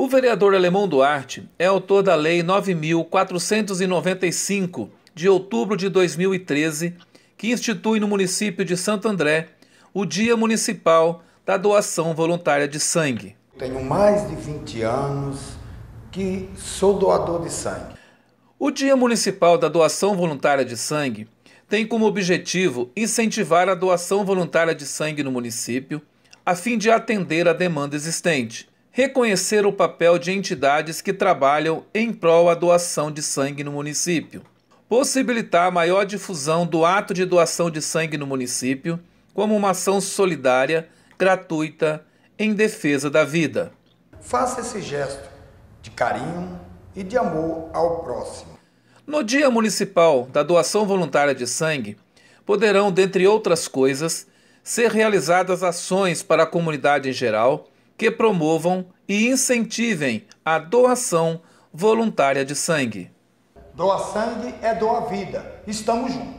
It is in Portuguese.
O vereador Alemão Duarte é autor da Lei 9.495, de outubro de 2013, que institui no município de Santo André o Dia Municipal da Doação Voluntária de Sangue. Tenho mais de 20 anos que sou doador de sangue. O Dia Municipal da Doação Voluntária de Sangue tem como objetivo incentivar a doação voluntária de sangue no município, a fim de atender à demanda existente reconhecer o papel de entidades que trabalham em prol da doação de sangue no município, possibilitar maior difusão do ato de doação de sangue no município como uma ação solidária, gratuita, em defesa da vida. Faça esse gesto de carinho e de amor ao próximo. No Dia Municipal da Doação Voluntária de Sangue, poderão, dentre outras coisas, ser realizadas ações para a comunidade em geral que promovam e incentivem a doação voluntária de sangue. Doar sangue é doar vida. Estamos juntos.